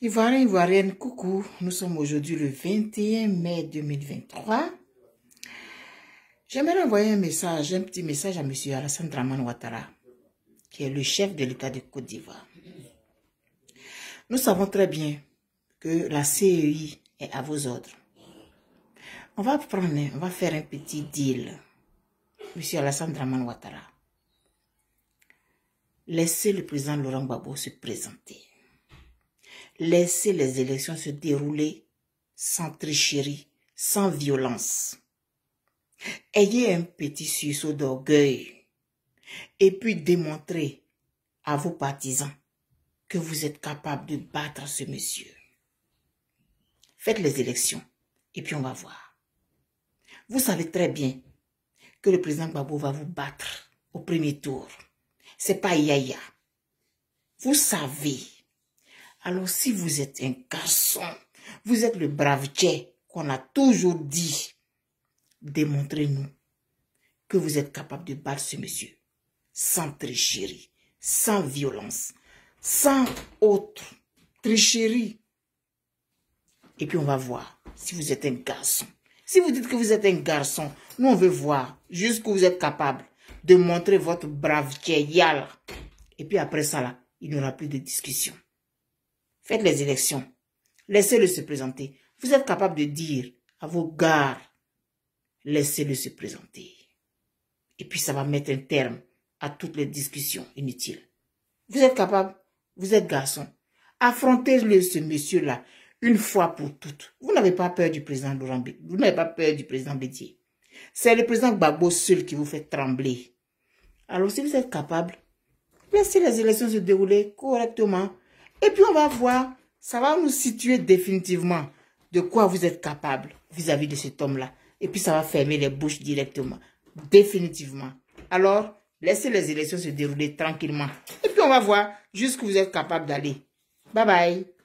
Ivoirien, Ivoirienne, coucou. Nous sommes aujourd'hui le 21 mai 2023. J'aimerais envoyer un message, un petit message à M. Alassane Draman Ouattara, qui est le chef de l'État de Côte d'Ivoire. Nous savons très bien que la CEI est à vos ordres. On va prendre, on va faire un petit deal, M. Alassane Draman Ouattara. Laissez le président Laurent Gbagbo se présenter Laissez les élections se dérouler sans tricherie, sans violence. Ayez un petit suceau d'orgueil et puis démontrez à vos partisans que vous êtes capable de battre ce monsieur. Faites les élections et puis on va voir. Vous savez très bien que le président Gbagbo va vous battre au premier tour. C'est pas Yaya. Vous savez. Alors si vous êtes un garçon, vous êtes le brave Jay qu'on a toujours dit, démontrez-nous que vous êtes capable de battre ce monsieur sans tricherie, sans violence, sans autre tricherie. Et puis on va voir si vous êtes un garçon. Si vous dites que vous êtes un garçon, nous on veut voir jusqu'où vous êtes capable de montrer votre brave Yala. Et puis après ça là, il n'y aura plus de discussion. Faites les élections. Laissez-le se présenter. Vous êtes capable de dire à vos gars, laissez-le se présenter. Et puis ça va mettre un terme à toutes les discussions inutiles. Vous êtes capable, vous êtes garçon. Affrontez-le, ce monsieur-là, une fois pour toutes. Vous n'avez pas peur du président Laurent Vous n'avez pas peur du président Bédier. C'est le président Gbagbo seul qui vous fait trembler. Alors si vous êtes capable, laissez les élections se dérouler correctement et puis on va voir, ça va nous situer définitivement de quoi vous êtes capable vis-à-vis de cet homme-là. Et puis ça va fermer les bouches directement, définitivement. Alors, laissez les élections se dérouler tranquillement. Et puis on va voir jusqu'où vous êtes capable d'aller. Bye bye.